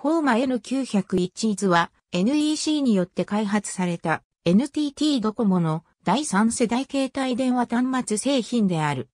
フォーマ N901 ズは NEC によって開発された NTT ドコモの第3世代携帯電話端末製品である。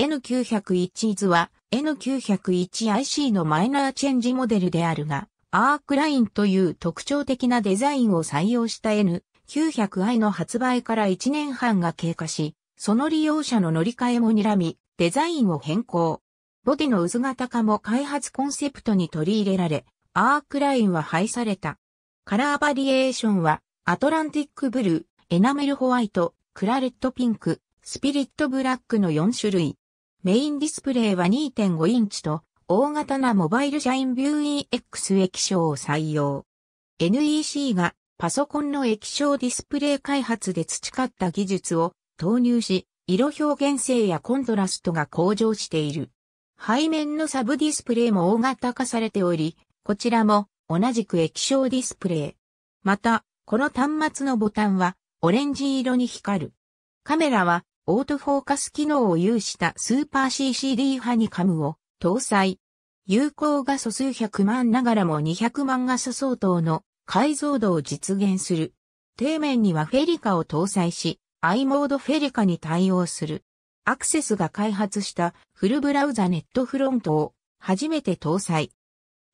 N901 ズは N901IC のマイナーチェンジモデルであるが、アークラインという特徴的なデザインを採用した N900i の発売から1年半が経過し、その利用者の乗り換えも睨み、デザインを変更。ボディの渦型化も開発コンセプトに取り入れられ、アークラインは廃された。カラーバリエーションは、アトランティックブルー、エナメルホワイト、クラレットピンク、スピリットブラックの4種類。メインディスプレイは2.5インチと、大型なモバイルシャインビュー EX 液晶を採用。NEC がパソコンの液晶ディスプレイ開発で培った技術を投入し、色表現性やコントラストが向上している。背面のサブディスプレイも大型化されており、こちらも同じく液晶ディスプレイ。また、この端末のボタンはオレンジ色に光る。カメラはオートフォーカス機能を有したスーパー CCD ハニカムを搭載。有効画素数100万ながらも200万画素相当の解像度を実現する。底面にはフェリカを搭載し、i モードフェリカに対応する。アクセスが開発したフルブラウザネットフロントを初めて搭載。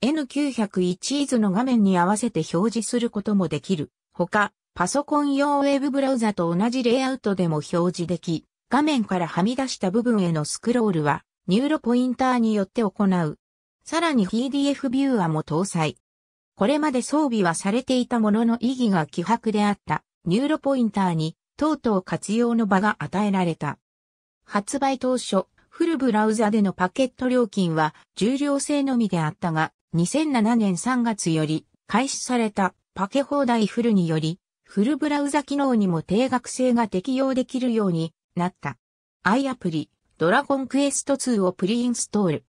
N901 イズの画面に合わせて表示することもできる。ほか、パソコン用ウェブブラウザと同じレイアウトでも表示でき、画面からはみ出した部分へのスクロールは、ニューロポインターによって行う。さらに PDF ビューアも搭載。これまで装備はされていたものの意義が希薄であったニューロポインターにとうとう活用の場が与えられた。発売当初、フルブラウザでのパケット料金は重量性のみであったが、2007年3月より開始されたパケ放題フルにより、フルブラウザ機能にも定額制が適用できるようになった。i アプリ、ドラゴンクエスト2をプリインストール。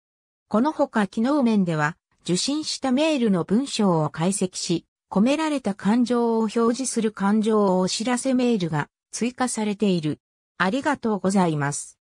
このほか機能面では、受信したメールの文章を解析し、込められた感情を表示する感情をお知らせメールが追加されている。ありがとうございます。